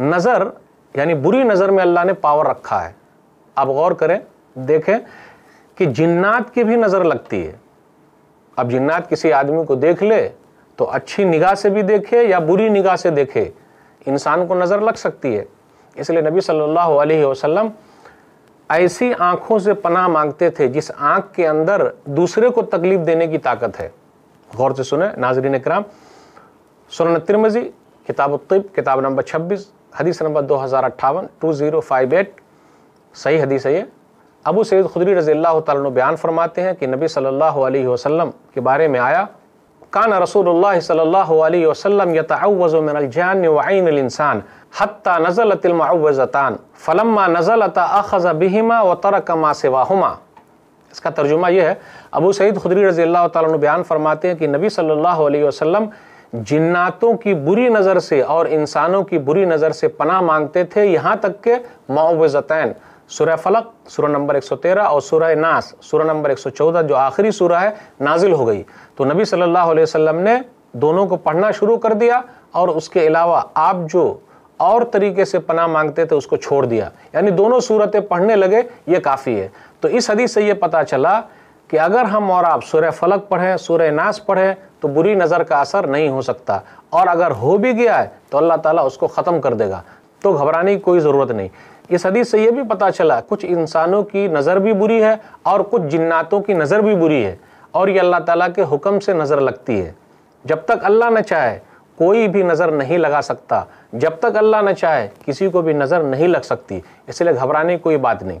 नज़र यानी बुरी नज़र में अल्लाह ने पावर रखा है आप गौर करें देखें कि जिन्नात की भी नज़र लगती है अब जिन्नात किसी आदमी को देख ले तो अच्छी निगाह से भी देखे या बुरी निगाह से देखे इंसान को नज़र लग सकती है इसलिए नबी सल्लल्लाहु अलैहि वसल्लम ऐसी आँखों से पनाह मांगते थे जिस आँख के अंदर दूसरे को तकलीफ देने की ताकत है गौर से सुने नाजरीन कराम सुन तिरमजी किताब तिब किताब नंबर छब्बीस हदीस नंबर दो हज़ार अट्ठावन टू ज़ीरो फाइव एट सही हदीस है ये अबू सैद खुदरी रज़ी अल्लाह तु बयान फरमाते हैं कि नबी सल्लल्लाहु अलैहि वसल्लम के बारे में आया कान रसूल सल्लल्लाहु अलैहि वसल्लम यतवज़ मिनजान वाइन इंसान हत्ता नज़लतमावज़तान फ़लम्मा नज़लत अखज़ बिहिमा व तरकमा सिवाहुमा इसका तर्जुमा यह है अबू सईद खुदरी रज़ी अल्लाह तु बयान फरमाते हैं कि नबी सल्लल्लाहु अलैहि वसल्लम जिन्नातों की बुरी नज़र से और इंसानों की बुरी नज़र से पना मांगते थे यहाँ तक के मावज़तैन सुरह फलक सूरह नंबर 113 और सूरह नास सूरह नंबर 114 जो आखिरी सुरह है नाजिल हो गई तो नबी सल्लल्लाहु अलैहि वसल्लम ने दोनों को पढ़ना शुरू कर दिया और उसके अलावा आप जो और तरीके से पना मांगते थे उसको छोड़ दिया यानी दोनों सूरतें पढ़ने लगे ये काफ़ी है तो इस हदीस से ये पता चला कि अगर हम और आप सूर्य फलक पढ़ें सूर्य नाश पढ़ें तो बुरी नज़र का असर नहीं हो सकता और अगर हो भी गया है तो अल्लाह ताला उसको ख़त्म कर देगा तो घबराने की कोई ज़रूरत नहीं इस हदीस से ये भी पता चला कुछ इंसानों की नज़र भी बुरी है और कुछ जिन्नातों की नज़र भी बुरी है और ये अल्लाह ताली के हुक्म से नज़र लगती है जब तक अल्लाह न चाहे कोई भी नज़र नहीं लगा सकता जब तक अल्लाह न चाहे किसी को भी नज़र नहीं लग सकती इसलिए घबराने की कोई बात नहीं